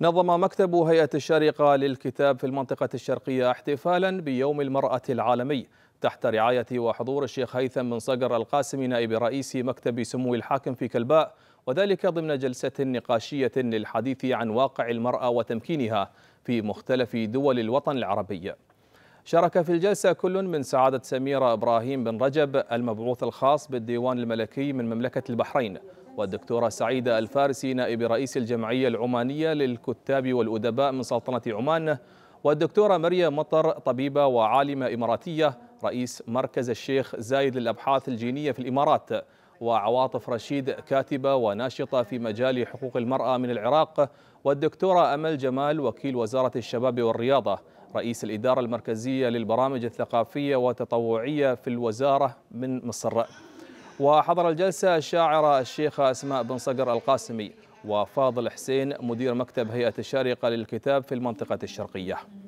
نظم مكتب هيئة الشارقة للكتاب في المنطقة الشرقية احتفالا بيوم المرأة العالمي تحت رعاية وحضور الشيخ هيثم بن صقر القاسم نائب رئيس مكتب سمو الحاكم في كلباء وذلك ضمن جلسة نقاشية للحديث عن واقع المرأة وتمكينها في مختلف دول الوطن العربي شارك في الجلسة كل من سعادة سميرة إبراهيم بن رجب المبعوث الخاص بالديوان الملكي من مملكة البحرين والدكتورة سعيدة الفارسي نائب رئيس الجمعية العمانية للكتاب والأدباء من سلطنة عمان والدكتورة مريم مطر طبيبة وعالمة إماراتية رئيس مركز الشيخ زايد للأبحاث الجينية في الإمارات وعواطف رشيد كاتبة وناشطة في مجال حقوق المرأة من العراق والدكتورة أمل جمال وكيل وزارة الشباب والرياضة رئيس الإدارة المركزية للبرامج الثقافية والتطوعية في الوزارة من مصر وحضر الجلسة الشاعرة الشيخة أسماء بن صقر القاسمي وفاضل حسين مدير مكتب هيئة الشارقة للكتاب في المنطقة الشرقية